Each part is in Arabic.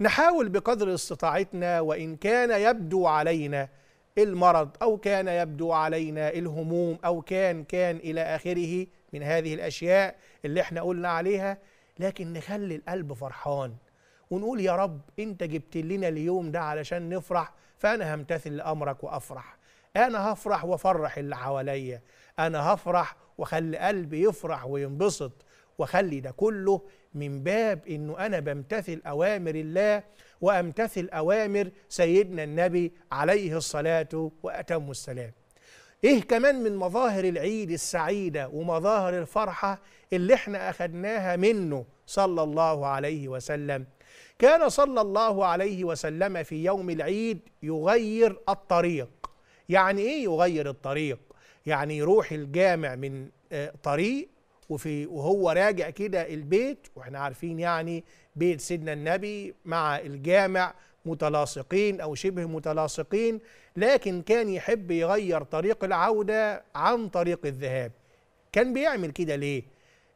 نحاول بقدر استطاعتنا وإن كان يبدو علينا المرض أو كان يبدو علينا الهموم أو كان كان إلى آخره من هذه الأشياء اللي احنا قلنا عليها لكن نخلي القلب فرحان ونقول يا رب انت جبت لنا اليوم ده علشان نفرح فأنا همتثل لأمرك وأفرح أنا هفرح وأفرح اللي حواليا أنا هفرح وأخلي قلبي يفرح وينبسط وخلي ده كله من باب انه انا بمتثل اوامر الله وامتثل اوامر سيدنا النبي عليه الصلاه واتم السلام ايه كمان من مظاهر العيد السعيده ومظاهر الفرحه اللي احنا اخذناها منه صلى الله عليه وسلم كان صلى الله عليه وسلم في يوم العيد يغير الطريق يعني ايه يغير الطريق يعني يروح الجامع من آه، طريق وفي وهو راجع كده البيت واحنا عارفين يعني بيت سيدنا النبي مع الجامع متلاصقين او شبه متلاصقين لكن كان يحب يغير طريق العوده عن طريق الذهاب كان بيعمل كده ليه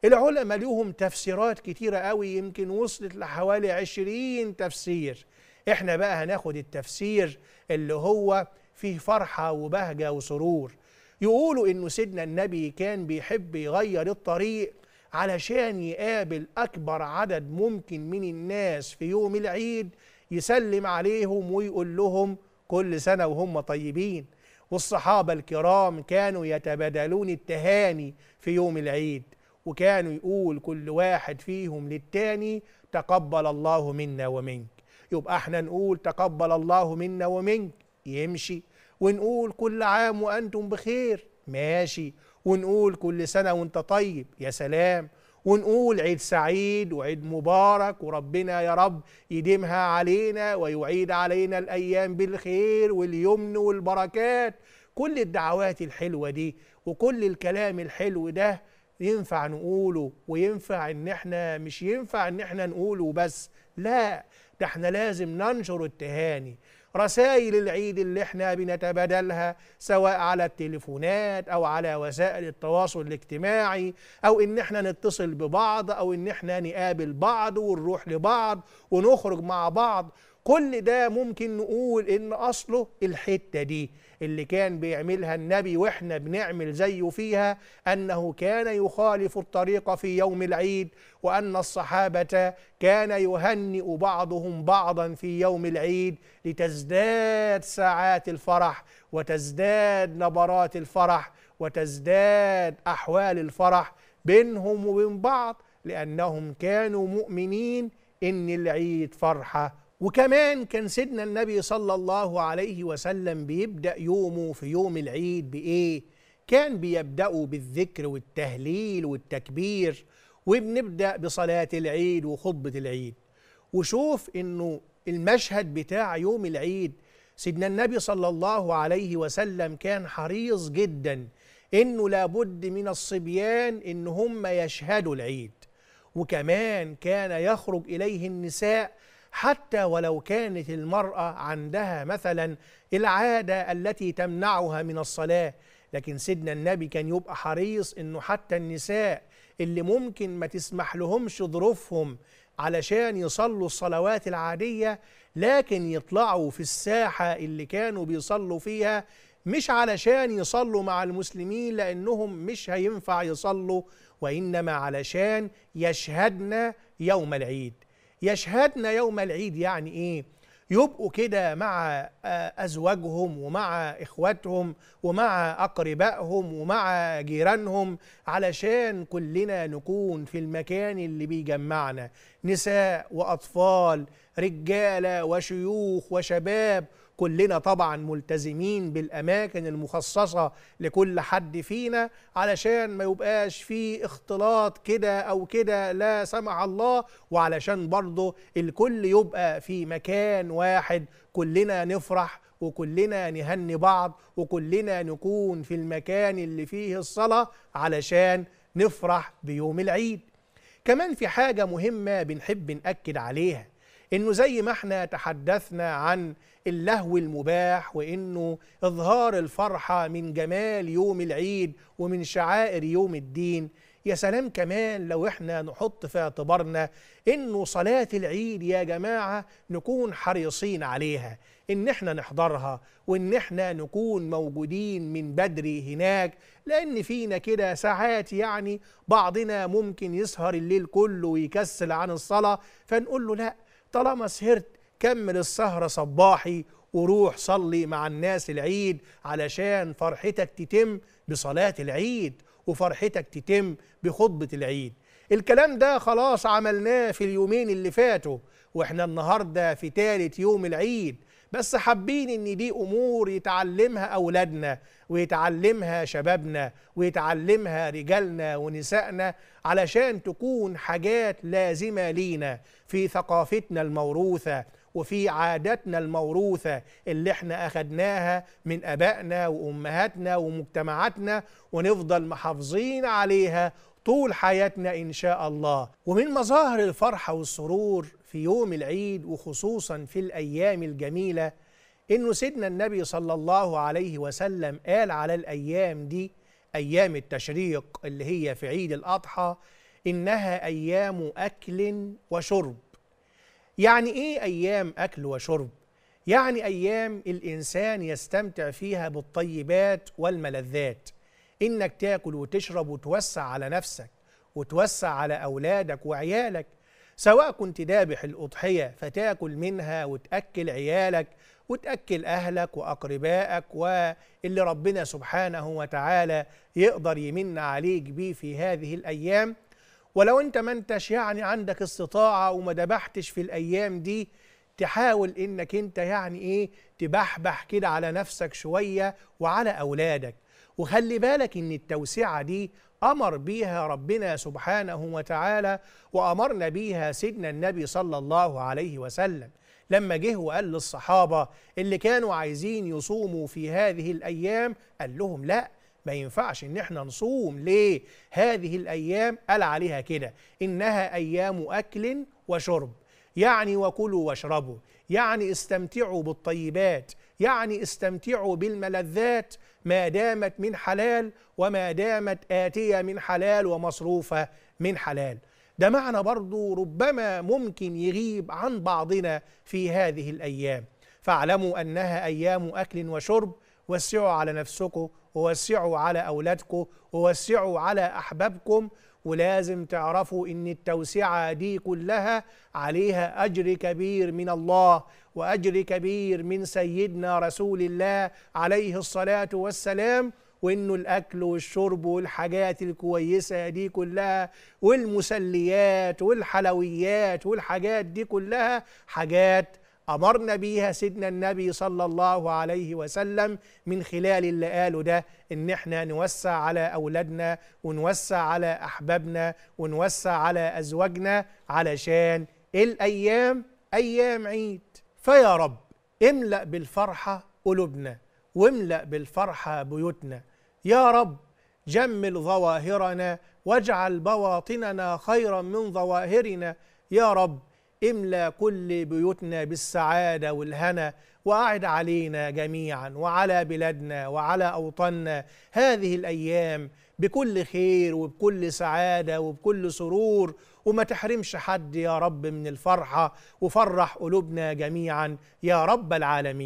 العلماء لهم تفسيرات كتيرة قوي يمكن وصلت لحوالي عشرين تفسير احنا بقى هناخد التفسير اللي هو فيه فرحة وبهجة وسرور يقولوا إنه سيدنا النبي كان بيحب يغير الطريق علشان يقابل أكبر عدد ممكن من الناس في يوم العيد يسلم عليهم ويقول لهم كل سنة وهم طيبين والصحابة الكرام كانوا يتبادلون التهاني في يوم العيد وكانوا يقول كل واحد فيهم للتاني تقبل الله منا ومنك يبقى احنا نقول تقبل الله منا ومنك يمشي ونقول كل عام وأنتم بخير ماشي ونقول كل سنة وانت طيب يا سلام ونقول عيد سعيد وعيد مبارك وربنا يا رب يديمها علينا ويعيد علينا الأيام بالخير واليمن والبركات كل الدعوات الحلوة دي وكل الكلام الحلو ده ينفع نقوله وينفع ان احنا مش ينفع ان احنا نقوله بس لا ده احنا لازم ننشر التهاني رسائل العيد اللي احنا بنتبادلها سواء على التليفونات او على وسائل التواصل الاجتماعي او ان احنا نتصل ببعض او ان احنا نقابل بعض ونروح لبعض ونخرج مع بعض كل ده ممكن نقول ان اصله الحته دي اللي كان بيعملها النبي واحنا بنعمل زيه فيها انه كان يخالف الطريق في يوم العيد وان الصحابه كان يهنئ بعضهم بعضا في يوم العيد لتزداد ساعات الفرح وتزداد نبرات الفرح وتزداد احوال الفرح بينهم وبين بعض لانهم كانوا مؤمنين ان العيد فرحه وكمان كان سيدنا النبي صلى الله عليه وسلم بيبدأ يومه في يوم العيد بإيه؟ كان بيبدأوا بالذكر والتهليل والتكبير وبنبدأ بصلاة العيد وخطبة العيد وشوف إنه المشهد بتاع يوم العيد سيدنا النبي صلى الله عليه وسلم كان حريص جدا إنه لابد من الصبيان إن هم يشهدوا العيد وكمان كان يخرج إليه النساء حتى ولو كانت المرأة عندها مثلا العادة التي تمنعها من الصلاة لكن سيدنا النبي كان يبقى حريص انه حتى النساء اللي ممكن ما تسمح لهمش ظروفهم علشان يصلوا الصلوات العادية لكن يطلعوا في الساحة اللي كانوا بيصلوا فيها مش علشان يصلوا مع المسلمين لأنهم مش هينفع يصلوا وإنما علشان يشهدنا يوم العيد يشهدن يوم العيد يعني ايه يبقوا كده مع آه، أزواجهم ومع إخواتهم ومع أقربائهم ومع جيرانهم علشان كلنا نكون في المكان اللي بيجمعنا نساء وأطفال رجالة وشيوخ وشباب كلنا طبعا ملتزمين بالأماكن المخصصة لكل حد فينا علشان ما يبقاش في اختلاط كده أو كده لا سمح الله وعلشان برضه الكل يبقى في مكان واحد كلنا نفرح وكلنا نهني بعض وكلنا نكون في المكان اللي فيه الصلاة علشان نفرح بيوم العيد كمان في حاجة مهمة بنحب نأكد عليها انه زي ما احنا تحدثنا عن اللهو المباح وانه اظهار الفرحه من جمال يوم العيد ومن شعائر يوم الدين يا سلام كمان لو احنا نحط في اعتبارنا انه صلاة العيد يا جماعة نكون حريصين عليها ان احنا نحضرها وان احنا نكون موجودين من بدري هناك لان فينا كده ساعات يعني بعضنا ممكن يسهر الليل كله ويكسل عن الصلاة فنقول له لأ طالما سهرت كمل السهرة صباحي وروح صلي مع الناس العيد علشان فرحتك تتم بصلاة العيد وفرحتك تتم بخطبة العيد الكلام ده خلاص عملناه في اليومين اللي فاتوا واحنا النهارده في ثالث يوم العيد بس حابين ان دي امور يتعلمها اولادنا ويتعلمها شبابنا ويتعلمها رجالنا ونسائنا علشان تكون حاجات لازمه لينا في ثقافتنا الموروثه وفي عاداتنا الموروثة اللي احنا أخدناها من أبائنا وأمهاتنا ومجتمعاتنا ونفضل محافظين عليها طول حياتنا إن شاء الله ومن مظاهر الفرحة والسرور في يوم العيد وخصوصا في الأيام الجميلة إنه سيدنا النبي صلى الله عليه وسلم قال على الأيام دي أيام التشريق اللي هي في عيد الأضحى إنها أيام أكل وشرب يعني إيه أيام أكل وشرب؟ يعني أيام الإنسان يستمتع فيها بالطيبات والملذات إنك تاكل وتشرب وتوسع على نفسك وتوسع على أولادك وعيالك سواء كنت ذابح الأضحية فتاكل منها وتأكل عيالك وتأكل أهلك وأقربائك واللي ربنا سبحانه وتعالى يقدر يمن عليك بيه في هذه الأيام ولو أنت ما أنتش يعني عندك استطاعة وما دبحتش في الأيام دي تحاول إنك أنت يعني إيه تبحبح كده على نفسك شوية وعلى أولادك وخلي بالك ان التوسعة دي أمر بيها ربنا سبحانه وتعالى وأمرنا بيها سيدنا النبي صلى الله عليه وسلم لما جه وقال للصحابة اللي كانوا عايزين يصوموا في هذه الأيام قال لهم لأ ما ينفعش ان احنا نصوم ليه هذه الايام قال عليها كده انها ايام اكل وشرب يعني وكلوا واشربوا يعني استمتعوا بالطيبات يعني استمتعوا بالملذات ما دامت من حلال وما دامت آتية من حلال ومصروفة من حلال ده معنى برضو ربما ممكن يغيب عن بعضنا في هذه الأيام فاعلموا أنها أيام أكل وشرب وسعوا على نفسكم ووسعوا على أولادكم ووسعوا على أحبابكم ولازم تعرفوا إن التوسعة دي كلها عليها أجر كبير من الله وأجر كبير من سيدنا رسول الله عليه الصلاة والسلام وإنه الأكل والشرب والحاجات الكويسة دي كلها والمسليات والحلويات والحاجات دي كلها حاجات أمرنا بيها سيدنا النبي صلى الله عليه وسلم من خلال اللي قاله ده إن إحنا نوسع على أولادنا ونوسع على أحبابنا ونوسع على أزواجنا علشان الأيام أيام عيد فيا رب املأ بالفرحة قلوبنا واملأ بالفرحة بيوتنا يا رب جمل ظواهرنا واجعل بواطننا خيرا من ظواهرنا يا رب املا كل بيوتنا بالسعادة والهنا وأعد علينا جميعا وعلى بلادنا وعلى أوطاننا هذه الأيام بكل خير وبكل سعادة وبكل سرور وما تحرمش حد يا رب من الفرحة وفرح قلوبنا جميعا يا رب العالمين